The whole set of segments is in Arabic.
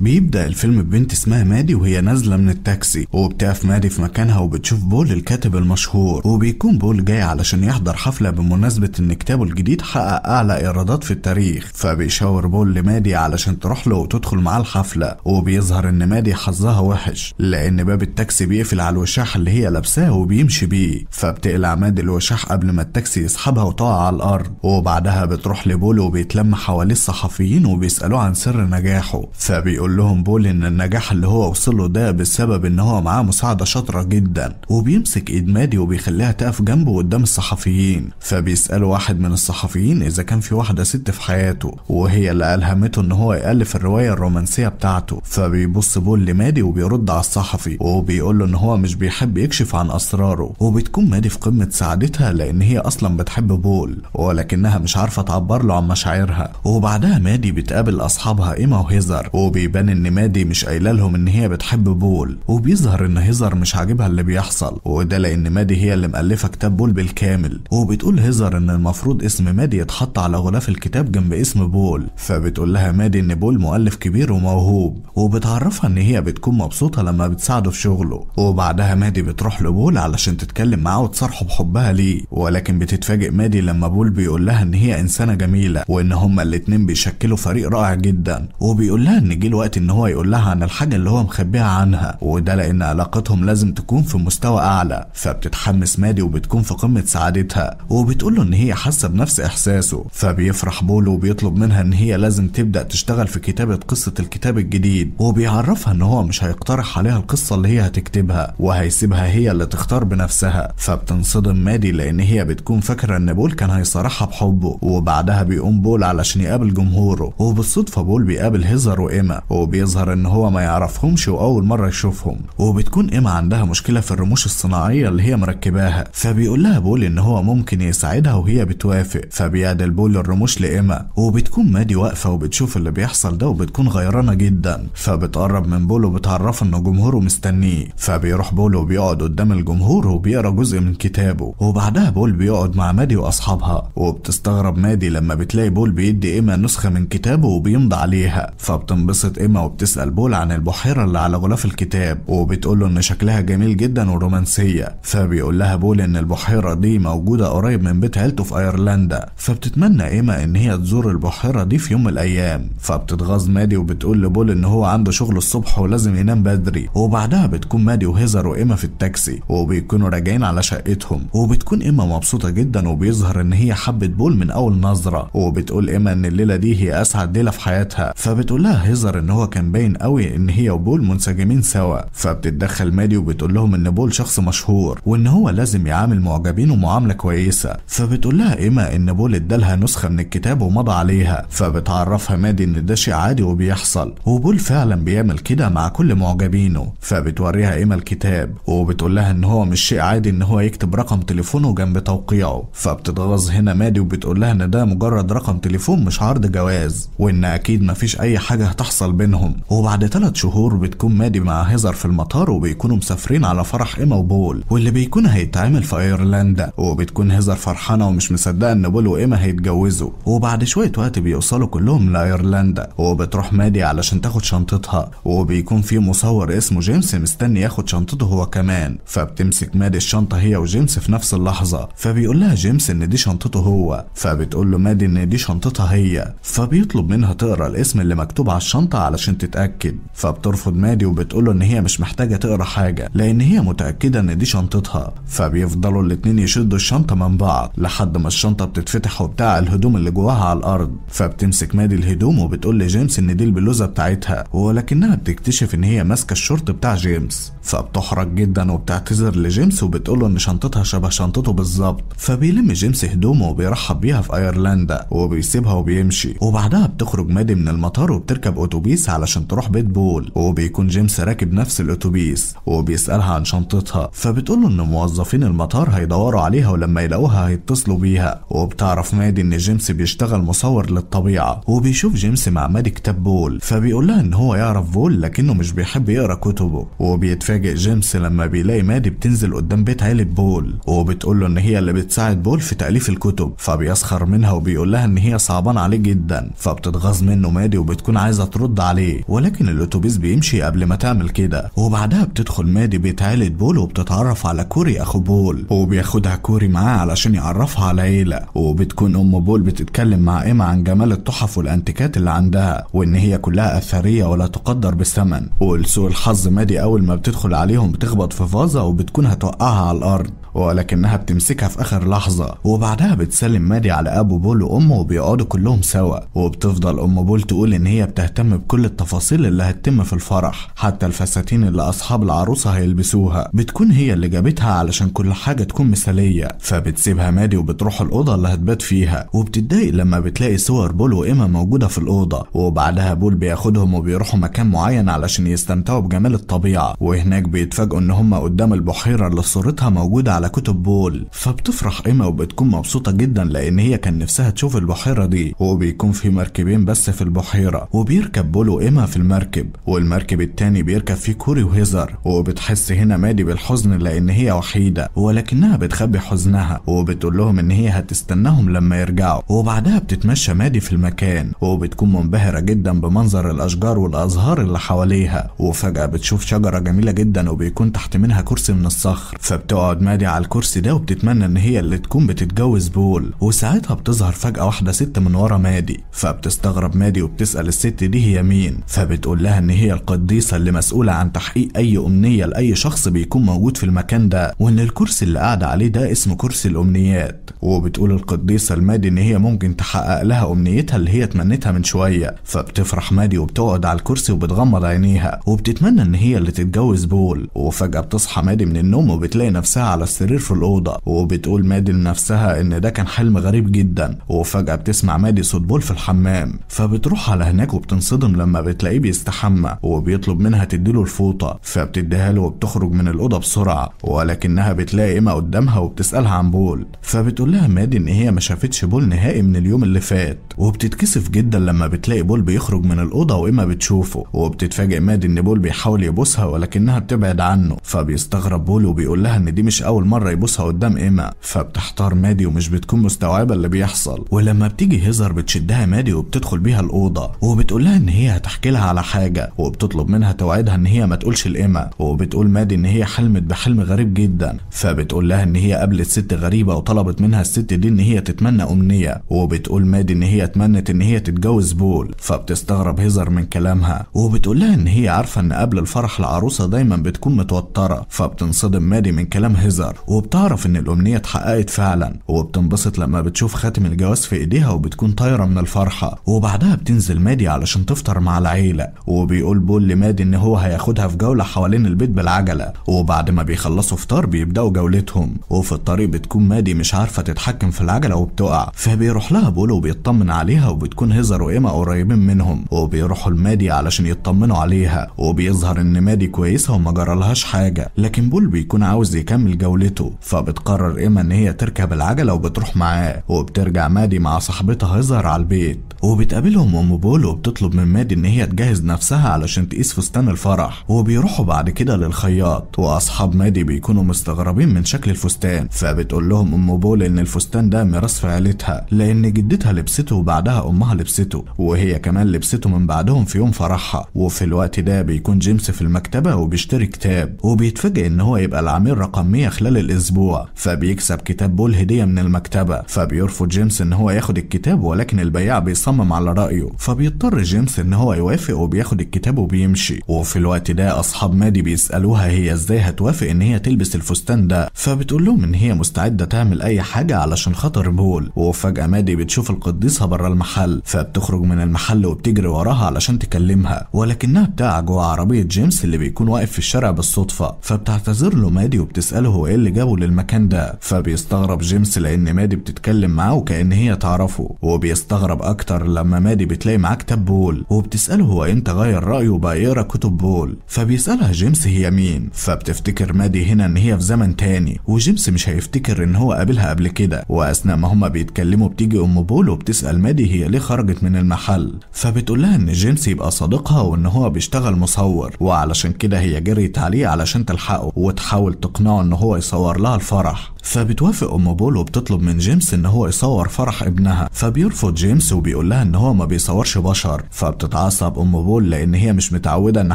بيبدأ الفيلم ببنت اسمها مادي وهي نازلة من التاكسي وبتقف مادي في مكانها وبتشوف بول الكاتب المشهور وبيكون بول جاي علشان يحضر حفلة بمناسبة إن كتابه الجديد حقق أعلى إيرادات في التاريخ فبيشاور بول لمادي علشان تروح له وتدخل معاه الحفلة وبيظهر إن مادي حظها وحش لأن باب التاكسي بيقفل على الوشاح اللي هي لابساه وبيمشي بيه فبتقلع مادي الوشاح قبل ما التاكسي يسحبها وتقع على الأرض وبعدها بتروح لبول وبيتلم حواليه الصحفيين وبيسألوه عن سر نجاحه فبيقول بيقول لهم بول ان النجاح اللي هو وصله ده بسبب ان هو معاه مساعده شاطره جدا وبيمسك ايد مادي وبيخليها تقف جنبه قدام الصحفيين فبيساله واحد من الصحفيين اذا كان في واحده ست في حياته وهي اللي الهمته ان هو يالف الروايه الرومانسيه بتاعته فبيبص بول لمادي وبيرد على الصحفي وبيقول له ان هو مش بيحب يكشف عن اسراره وبتكون مادي في قمه سعادتها لان هي اصلا بتحب بول ولكنها مش عارفه تعبر له عن مشاعرها وبعدها مادي بتقابل اصحابها ايما وهيزر وبيبان ان مادي مش قايله لهم ان هي بتحب بول وبيظهر ان هيزر مش عاجبها اللي بيحصل وده لان مادي هي اللي مألفه كتاب بول بالكامل وبتقول هيزر ان المفروض اسم مادي يتحط على غلاف الكتاب جنب اسم بول فبتقول لها مادي ان بول مؤلف كبير وموهوب وبتعرفها ان هي بتكون مبسوطه لما بتساعده في شغله وبعدها مادي بتروح لبول علشان تتكلم معاه وتصارحه بحبها ليه ولكن بتتفاجئ مادي لما بول بيقول لها ان هي انسانه جميله وان هما الاتنين بيشكلوا فريق رائع جدا وبيقول لها ان جه الوقت الوقت ان هو يقول لها عن الحاجه اللي هو مخبيها عنها وده لان علاقتهم لازم تكون في مستوى اعلى فبتتحمس مادي وبتكون في قمه سعادتها وبتقول له ان هي حاسه بنفس احساسه فبيفرح بولو وبيطلب منها ان هي لازم تبدا تشتغل في كتابه قصه الكتاب الجديد وبيعرفها ان هو مش هيقترح عليها القصه اللي هي هتكتبها وهيسيبها هي اللي تختار بنفسها فبتنصدم مادي لان هي بتكون فاكره ان بول كان هيصارحها بحبه وبعدها بيقوم بول علشان يقابل جمهوره وبالصدفه بول بيقابل هيزر وايما وبيظهر ان هو ما يعرفهمش واول مره يشوفهم وبتكون ايما عندها مشكله في الرموش الصناعيه اللي هي مركباها فبيقول لها بول ان هو ممكن يساعدها وهي بتوافق فبيعدل بول الرموش لايما وبتكون مادي واقفه وبتشوف اللي بيحصل ده وبتكون غيرانه جدا فبتقرب من بول وبتعرفه ان جمهوره مستنيه فبيروح بول وبيقعد قدام الجمهور وبيقرا جزء من كتابه وبعدها بول بيقعد مع مادي واصحابها وبتستغرب مادي لما بتلاقي بول بيدي ايما نسخه من كتابه وبيمضي عليها فبتنبسط القائمة وبتسأل بول عن البحيرة اللي على غلاف الكتاب وبتقول له إن شكلها جميل جدا ورومانسية فبيقول لها بول إن البحيرة دي موجودة قريب من بيت عيلته في أيرلندا فبتتمنى إيما إن هي تزور البحيرة دي في يوم من الأيام فبتتغاظ مادي وبتقول لبول إن هو عنده شغل الصبح ولازم ينام بدري وبعدها بتكون مادي وهيزر وإيما في التاكسي وبيكونوا راجعين على شقتهم وبتكون إيما مبسوطة جدا وبيظهر إن هي حبت بول من أول نظرة وبتقول إيما إن الليلة دي هي أسعد ليلة في حياتها فبتقول لها هيزر ان هو كان باين قوي ان هي وبول منسجمين سوا فبتتدخل مادي وبتقول لهم ان بول شخص مشهور وان هو لازم يعامل معجبينه معامله كويسه فبتقول لها ايما ان بول ادالها نسخه من الكتاب ومضى عليها فبتعرفها مادي ان ده شيء عادي وبيحصل وبول فعلا بيعمل كده مع كل معجبينه فبتوريها ايما الكتاب وبتقول لها ان هو مش شيء عادي ان هو يكتب رقم تليفونه جنب توقيعه فبتتغاظ هنا مادي وبتقول لها ان ده مجرد رقم تليفون مش عرض جواز وان اكيد مفيش اي حاجه هتحصل بينهم وبعد ثلاث شهور بتكون مادي مع هيزر في المطار وبيكونوا مسافرين على فرح ايما وبول واللي بيكون هيتعمل في ايرلندا وبتكون هيزر فرحانه ومش مصدقه ان بول وايما هيتجوزوا وبعد شويه وقت بيوصلوا كلهم لايرلندا وبتروح مادي علشان تاخد شنطتها وبيكون في مصور اسمه جيمس مستني ياخد شنطته هو كمان فبتمسك مادي الشنطه هي وجيمس في نفس اللحظه فبيقول لها جيمس ان دي شنطته هو فبتقول له مادي ان دي شنطتها هي فبيطلب منها تقرا الاسم اللي مكتوب على الشنطه علشان تتأكد فبترفض مادي وبتقوله إن هي مش محتاجة تقرا حاجة لأن هي متأكدة إن دي شنطتها فبيفضلوا الاتنين يشدوا الشنطة من بعض لحد ما الشنطة بتتفتح وبتاع الهدوم اللي جواها على الأرض فبتمسك مادي الهدوم وبتقول لجيمس إن دي البلوزة بتاعتها ولكنها بتكتشف إن هي ماسكة الشورت بتاع جيمس فبتحرج جدا وبتعتذر لجيمس وبتقوله إن شنطتها شبه شنطته بالظبط فبيلم جيمس هدومه وبيرحب بيها في أيرلندا وبيسيبها وبيمشي وبعدها بتخرج مادي من المطار وبتركب أتوبيس الأتوبيس علشان تروح بيت بول وبيكون جيمس راكب نفس الأتوبيس وبيسألها عن شنطتها فبتقول له إن موظفين المطار هيدوروا عليها ولما يلاقوها هيتصلوا بيها وبتعرف مادي إن جيمس بيشتغل مصور للطبيعة وبيشوف جيمس مع مادي كتاب بول فبيقول لها إن هو يعرف بول لكنه مش بيحب يقرا كتبه وبيتفاجئ جيمس لما بيلاقي مادي بتنزل قدام بيت عيلة بول وبتقول له إن هي اللي بتساعد بول في تأليف الكتب فبيسخر منها وبيقول لها إن هي صعبان عليه جدا فبتتغاظ منه مادي وبتكون عايزة ترد عليه ولكن الاتوبيس بيمشي قبل ما تعمل كده وبعدها بتدخل مادي بيت عيلة بول وبتتعرف على كوري اخو بول وبياخدها كوري معاه علشان يعرفها على عيلة وبتكون ام بول بتتكلم مع ايما عن جمال التحف والانتيكات اللي عندها وان هي كلها اثريه ولا تقدر بالثمن ولسوء الحظ مادي اول ما بتدخل عليهم بتخبط في فازه وبتكون هتوقعها على الارض ولكنها بتمسكها في آخر لحظة وبعدها بتسلم مادي على أبو بول وأمه وبيقعدوا كلهم سوا وبتفضل أم بول تقول إن هي بتهتم بكل التفاصيل اللي هتتم في الفرح حتى الفساتين اللي أصحاب العروسة هيلبسوها بتكون هي اللي جابتها علشان كل حاجة تكون مثالية فبتسيبها مادي وبتروح الأوضة اللي هتبات فيها وبتتضايق لما بتلاقي صور بول وإيما موجودة في الأوضة وبعدها بول بياخدهم وبيروحوا مكان معين علشان يستمتعوا بجمال الطبيعة وهناك بيتفاجئوا إن هما قدام البحيرة اللي صورتها موجودة على كتب بول فبتفرح ايما وبتكون مبسوطة جدا لأن هي كان نفسها تشوف البحيرة دي وبيكون في مركبين بس في البحيرة وبيركب بول وايما في المركب والمركب التاني بيركب فيه كوري وهيزر وبتحس هنا مادي بالحزن لأن هي وحيدة ولكنها بتخبي حزنها وبتقول لهم إن هي هتستناهم لما يرجعوا وبعدها بتتمشى مادي في المكان وبتكون منبهرة جدا بمنظر الأشجار والأزهار اللي حواليها وفجأة بتشوف شجرة جميلة جدا وبيكون تحت منها كرسي من الصخر فبتقعد مادي على الكرسي ده وبتتمنى ان هي اللي تكون بتتجوز بول وساعتها بتظهر فجأة واحدة ست من ورا مادي فبتستغرب مادي وبتسأل الست دي هي مين فبتقول لها ان هي القديسة اللي مسؤولة عن تحقيق اي امنية لاي شخص بيكون موجود في المكان ده وان الكرسي اللي قاعدة عليه ده اسمه كرسي الامنيات وبتقول القديسة لمادي ان هي ممكن تحقق لها امنيتها اللي هي اتمنتها من شوية فبتفرح مادي وبتقعد على الكرسي وبتغمض عينيها وبتتمنى ان هي اللي تتجوز بول وفجأة بتصحى مادي من النوم وبتلاقي نفسها على السرير في الأوضة وبتقول مادي لنفسها إن ده كان حلم غريب جدا وفجأة بتسمع مادي صوت بول في الحمام فبتروح على هناك وبتنصدم لما بتلاقيه بيستحمى وبيطلب منها تديله الفوطة فبتديها له وبتخرج من الأوضة بسرعة ولكنها بتلاقي إيما قدامها وبتسألها عن بول فبتقول لها مادي إن هي ما شافتش بول نهائي من اليوم اللي فات وبتتكسف جدا لما بتلاقي بول بيخرج من الأوضة وإيما بتشوفه وبتتفاجئ مادي إن بول بيحاول يبوسها ولكنها بتبعد عنه فبيستغرب بول وبيقول لها إن دي مش أول مرة يبوسها قدام إيما فبتحتار مادي ومش بتكون مستوعبة اللي بيحصل ولما بتيجي هيزر بتشدها مادي وبتدخل بيها الأوضة وبتقول لها إن هي هتحكي لها على حاجة وبتطلب منها توعدها إن هي ما تقولش لإيما وبتقول مادي إن هي حلمت بحلم غريب جدا فبتقول لها إن هي قابلت ست غريبة وطلبت منها الست دي إن هي تتمنى أمنية وبتقول مادي إن هي اتمنت إن هي تتجوز بول فبتستغرب هيزر من كلامها وبتقول لها إن هي عارفة إن قبل الفرح العروسة دايما بتكون متوترة فبتنصدم مادي من كلام هيزر وبتعرف إن الأمنية اتحققت فعلا وبتنبسط لما بتشوف خاتم الجواز في إيديها وبتكون طايرة من الفرحة وبعدها بتنزل مادي علشان تفطر مع العيلة وبيقول بول لمادي إن هو هياخدها في جولة حوالين البيت بالعجلة وبعد ما بيخلصوا فطار بيبدأوا جولتهم وفي الطريق بتكون مادي مش عارفة تتحكم في العجلة وبتقع فبيروح لها بول وبيطمن عليها وبتكون هيزر وإيما قريبين منهم وبيروحوا لمادي علشان يطمنوا عليها وبيظهر إن مادي كويسة وما جرالهاش حاجة لكن بول بيكون عاوز يكمل جولته بيته فبتقرر إيما إن هي تركب العجلة وبتروح معاه وبترجع مادي مع صاحبتها هزر على البيت وبتقابلهم ام بول وبتطلب من مادي ان هي تجهز نفسها علشان تقيس فستان الفرح وبيروحوا بعد كده للخياط واصحاب مادي بيكونوا مستغربين من شكل الفستان فبتقول لهم ام بول ان الفستان ده ميراث في عيلتها لان جدتها لبسته وبعدها امها لبسته وهي كمان لبسته من بعدهم في يوم فرحها وفي الوقت ده بيكون جيمس في المكتبه وبيشتري كتاب وبيتفاجئ ان هو يبقى العميل رقم 100 خلال الاسبوع فبيكسب كتاب بول هديه من المكتبه فبيرفض جيمس ان هو ياخد الكتاب ولكن البياع بيصنع مصمم على رأيه فبيضطر جيمس إن هو يوافق وبياخد الكتاب وبيمشي وفي الوقت ده أصحاب مادي بيسألوها هي إزاي هتوافق إن هي تلبس الفستان ده فبتقول لهم إن هي مستعدة تعمل أي حاجة علشان خاطر بول وفجأة مادي بتشوف القديسة بره المحل فبتخرج من المحل وبتجري وراها علشان تكلمها ولكنها بتقع جوه عربية جيمس اللي بيكون واقف في الشارع بالصدفة فبتعتذر له مادي وبتسأله هو إيه اللي جابه للمكان ده فبيستغرب جيمس لأن مادي بتتكلم معاه وكأن هي تعرفه وبيستغرب أكتر بتتغير لما مادي بتلاقي معاه كتاب بول وبتسأله هو امتى غير رأيه وبقى يقرا كتب بول فبيسألها جيمس هي مين فبتفتكر مادي هنا ان هي في زمن تاني وجيمس مش هيفتكر ان هو قابلها قبل كده واثناء ما هما بيتكلموا بتيجي ام بول وبتسأل مادي هي ليه خرجت من المحل فبتقول لها ان جيمس يبقى صديقها وان هو بيشتغل مصور وعلشان كده هي جريت عليه علشان تلحقه وتحاول تقنعه ان هو يصور لها الفرح فبتوافق ام بول وبتطلب من جيمس ان هو يصور فرح ابنها فبيرفض جيمس وبيقول لها ان هو ما بيصورش بشر فبتتعصب ام بول لان هي مش متعوده ان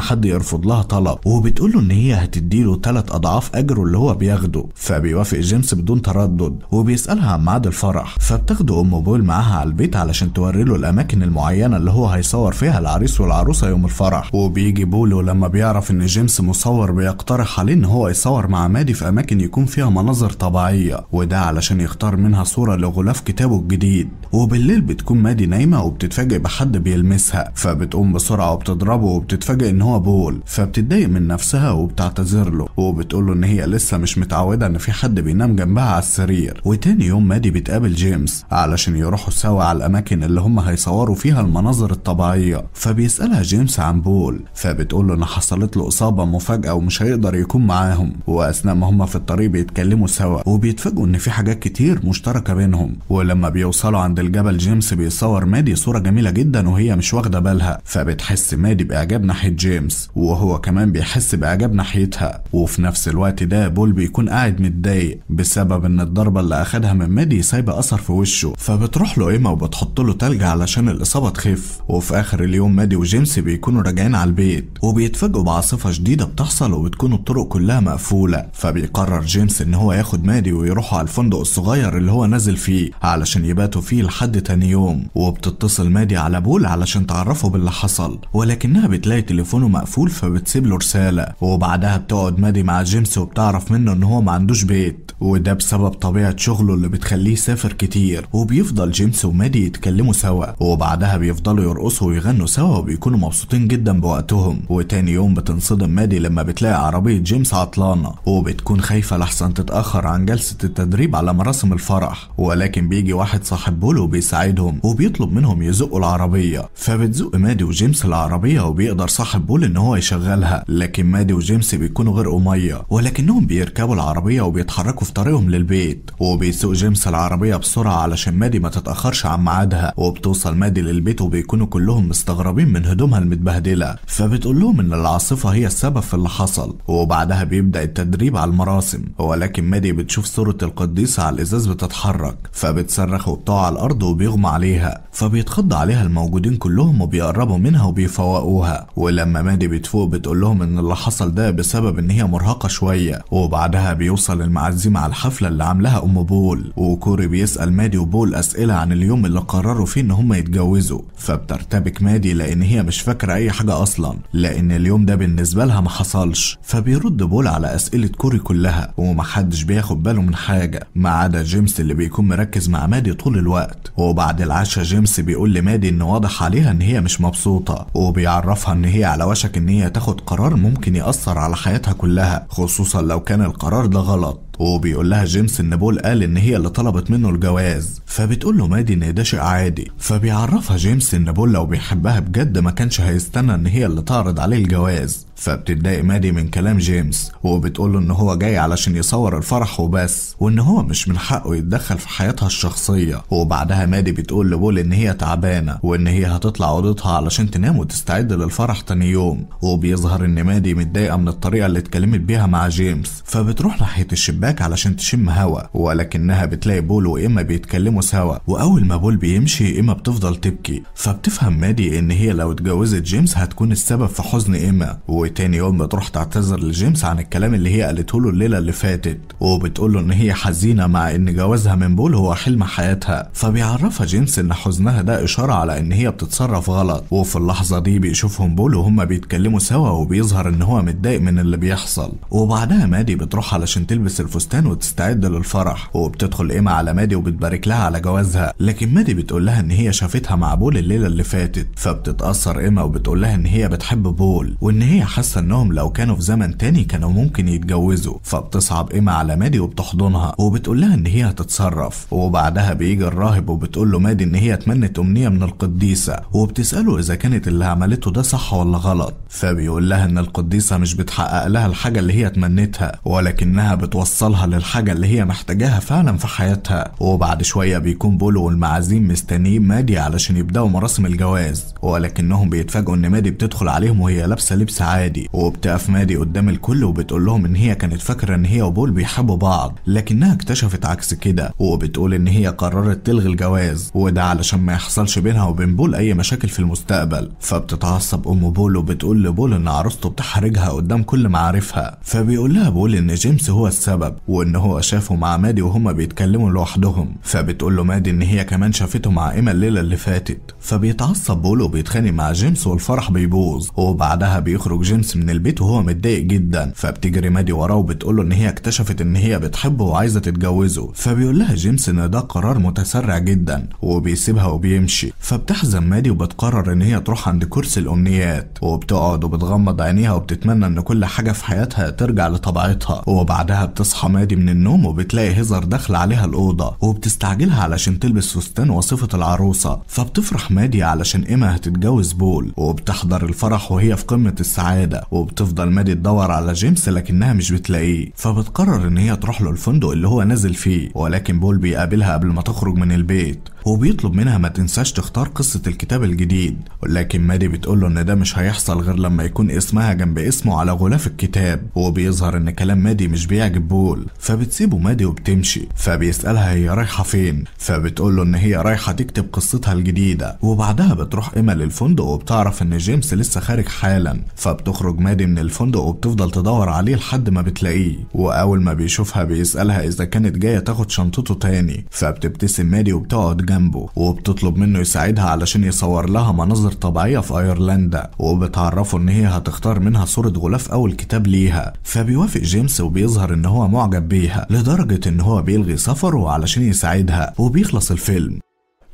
حد يرفض لها طلب وبتقول له ان هي هتديله ثلاث اضعاف اجره اللي هو بياخده فبيوافق جيمس بدون تردد وبيسالها عن ميعاد الفرح فبتاخده ام بول معاها على البيت علشان توري له الاماكن المعينه اللي هو هيصور فيها العريس والعروسه يوم الفرح وبيجي بولو لما بيعرف ان جيمس مصور بيقترح عليه ان هو يصور مع مادي في اماكن يكون فيها مناظر طبيعيه الطبيعية وده علشان يختار منها صورة لغلاف كتابه الجديد وبالليل بتكون مادي نايمة وبتتفاجئ بحد بيلمسها فبتقوم بسرعة وبتضربه وبتتفاجئ ان هو بول فبتتضايق من نفسها وبتعتذر له وبتقول له ان هي لسه مش متعودة ان في حد بينام جنبها على السرير وتاني يوم مادي بتقابل جيمس علشان يروحوا سوا على الاماكن اللي هم هيصوروا فيها المناظر الطبيعية فبيسألها جيمس عن بول فبتقول له ان حصلت له اصابة مفاجأة ومش هيقدر يكون معاهم واثناء ما هم في الطريق بيتكلموا سوا وبيتفاجئوا ان في حاجات كتير مشتركه بينهم ولما بيوصلوا عند الجبل جيمس بيصور مادي صوره جميله جدا وهي مش واخده بالها فبتحس مادي باعجاب ناحيه جيمس وهو كمان بيحس باعجاب ناحيتها وفي نفس الوقت ده بول بيكون قاعد متضايق بسبب ان الضربه اللي اخدها من مادي سايبه اثر في وشه فبتروح له ايما وبتحط له تلج علشان الاصابه تخف وفي اخر اليوم مادي وجيمس بيكونوا راجعين على البيت وبيتفاجئوا بعاصفه شديده بتحصل وبتكون الطرق كلها مقفوله فبيقرر جيمس ان هو ياخد مادي النادي ويروحوا على الفندق الصغير اللي هو نازل فيه علشان يباتوا فيه لحد تاني يوم وبتتصل مادي على بول علشان تعرفه باللي حصل ولكنها بتلاقي تليفونه مقفول فبتسيب له رسالة وبعدها بتقعد مادي مع جيمس وبتعرف منه ان هو ما عندوش بيت وده بسبب طبيعة شغله اللي بتخليه يسافر كتير وبيفضل جيمس ومادي يتكلموا سوا وبعدها بيفضلوا يرقصوا ويغنوا سوا وبيكونوا مبسوطين جدا بوقتهم وتاني يوم بتنصدم مادي لما بتلاقي عربية جيمس عطلانة وبتكون خايفة لحسن تتأخر عن جلسة التدريب على مراسم الفرح ولكن بيجي واحد صاحب بولو بيساعدهم وبيطلب منهم يزقوا العربية فبتزق مادي وجيمس العربية وبيقدر صاحب بول ان هو يشغلها لكن مادي وجيمس بيكونوا غرقوا مية ولكنهم بيركبوا العربية وبيتحركوا في طريقهم للبيت وبيسوق جيمس العربية بسرعة علشان مادي ما تتأخرش عن ميعادها وبتوصل مادي للبيت وبيكونوا كلهم مستغربين من هدومها المتبهدلة فبتقول لهم ان العاصفة هي السبب في اللي حصل وبعدها بيبدأ التدريب على المراسم ولكن مادي بتشوف بتشوف صورة القديسة على الإزاز بتتحرك فبتصرخ وبتقع على الأرض وبيغمى عليها فبيتخض عليها الموجودين كلهم وبيقربوا منها وبيفوقوها ولما مادي بتفوق بتقول لهم ان اللي حصل ده بسبب ان هي مرهقه شويه وبعدها بيوصل المعزيم على الحفله اللي عاملاها ام بول وكوري بيسال مادي وبول اسئله عن اليوم اللي قرروا فيه ان هم يتجوزوا فبترتبك مادي لان هي مش فاكره اي حاجه اصلا لان اليوم ده بالنسبه لها ما حصلش فبيرد بول على اسئله كوري كلها ومحدش بياخد باله من حاجه ما عدا جيمس اللي بيكون مركز مع مادي طول الوقت وبعد العشاء جيمس شمس بيقول لمادي ان واضح عليها ان هي مش مبسوطة وبيعرفها ان هي على وشك ان هي تاخد قرار ممكن يأثر على حياتها كلها خصوصا لو كان القرار ده غلط وبيقول لها جيمس ان بول قال ان هي اللي طلبت منه الجواز فبتقول له مادي ان ده شيء عادي فبيعرفها جيمس ان بول لو بيحبها بجد ما كانش هيستنى ان هي اللي تعرض عليه الجواز فبتتضايق مادي من كلام جيمس وبتقوله ان هو جاي علشان يصور الفرح وبس وان هو مش من حقه يتدخل في حياتها الشخصية وبعدها مادي بتقول لبول ان هي تعبانة وان هي هتطلع اوضتها علشان تنام وتستعد للفرح تاني يوم وبيظهر ان مادي متضايقة من الطريقة اللي اتكلمت بيها مع جيمس فبتروح ناحية الشباك علشان تشم هوا ولكنها بتلاقي بول واما بيتكلموا سوا واول ما بول بيمشي اما إيه بتفضل تبكي فبتفهم مادي ان هي لو اتجوزت جيمس هتكون السبب في حزن اما إيه تاني يوم بتروح تعتذر لجيمس عن الكلام اللي هي قالته له الليله اللي فاتت وبتقول له ان هي حزينه مع ان جوازها من بول هو حلم حياتها فبيعرفها جيمس ان حزنها ده اشاره على ان هي بتتصرف غلط وفي اللحظه دي بيشوفهم بول وهما بيتكلموا سوا وبيظهر ان هو متضايق من اللي بيحصل وبعدها مادي بتروح علشان تلبس الفستان وتستعد للفرح وبتدخل ايما على مادي وبتبارك لها على جوازها لكن مادي بتقول لها ان هي شافتها مع بول الليله اللي فاتت فبتتاثر ايما وبتقول لها ان هي بتحب بول وان هي حاسه انهم لو كانوا في زمن تاني كانوا ممكن يتجوزوا فبتصعب ايما على مادي وبتحضنها وبتقول لها ان هي هتتصرف وبعدها بيجي الراهب وبتقول له مادي ان هي اتمنت امنيه من القديسه وبتساله اذا كانت اللي عملته ده صح ولا غلط فبيقول لها ان القديسه مش بتحقق لها الحاجه اللي هي اتمنتها ولكنها بتوصلها للحاجه اللي هي محتاجاها فعلا في حياتها وبعد شويه بيكون بولو والمعازيم مستنيين مادي علشان يبداوا مراسم الجواز ولكنهم بيتفاجئوا ان مادي بتدخل عليهم وهي لابسه لبس عادي مادي وبتقف مادي قدام الكل وبتقول لهم ان هي كانت فاكره ان هي وبول بيحبوا بعض لكنها اكتشفت عكس كده وبتقول ان هي قررت تلغي الجواز وده علشان ما يحصلش بينها وبين بول اي مشاكل في المستقبل فبتتعصب ام بول وبتقول لبول ان عروسته بتحرجها قدام كل معارفها فبيقول لها بول ان جيمس هو السبب وان هو شافه مع مادي وهما بيتكلموا لوحدهم فبتقول له مادي ان هي كمان شافته مع ايما الليله اللي فاتت فبيتعصب بول وبيتخانق مع جيمس والفرح بيبوظ وبعدها بيخرج جيمس جيمس من البيت وهو متضايق جدا فبتجري مادي وراه وبتقول له ان هي اكتشفت ان هي بتحبه وعايزه تتجوزه فبيقول لها جيمس ان ده قرار متسرع جدا وبيسيبها وبيمشي فبتحزن مادي وبتقرر ان هي تروح عند كرسي الامنيات وبتقعد وبتغمض عينيها وبتتمنى ان كل حاجه في حياتها ترجع لطبيعتها وبعدها بتصحى مادي من النوم وبتلاقي هزر داخله عليها الاوضه وبتستعجلها علشان تلبس فستان وصفه العروسه فبتفرح مادي علشان ايما هتتجوز بول وبتحضر الفرح وهي في قمه السعاده الولادة وبتفضل مادي تدور على جيمس لكنها مش بتلاقيه فبتقرر ان هي تروح له الفندق اللي هو نازل فيه ولكن بول بيقابلها قبل ما تخرج من البيت وبيطلب منها ما تنساش تختار قصة الكتاب الجديد ولكن ماري له ان ده مش هيحصل غير لما يكون اسمها جنب اسمه على غلاف الكتاب وبيظهر ان كلام مادي مش بيعجب بول فبتسيبه مادي وبتمشي فبيسألها هي رايحة فين فبتقول له ان هي رايحة تكتب قصتها الجديدة وبعدها بتروح ايما للفندق وبتعرف ان جيمس لسه خارج حالا فبتخرج مادي من الفندق وبتفضل تدور عليه لحد ما بتلاقيه واول ما بيشوفها بيسألها اذا كانت جاية تاخد شنطته تاني فبتبتسم مادي وبتقعد جنبه وبتطلب منه يساعدها علشان يصور لها مناظر طبيعية في أيرلندا وبتعرفه إن هي هتختار منها صورة غلاف أول كتاب ليها فبيوافق جيمس وبيظهر إن هو معجب بيها لدرجة إن هو بيلغي سفره علشان يساعدها وبيخلص الفيلم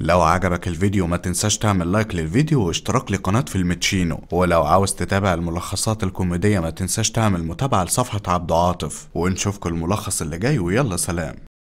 لو عجبك الفيديو ما تنساش تعمل لايك للفيديو واشتراك لقناة فيلمتشينو ولو عاوز تتابع الملخصات الكوميدية ما تنساش تعمل متابعة لصفحة عبد عاطف ونشوفكم الملخص اللي جاي ويلا سلام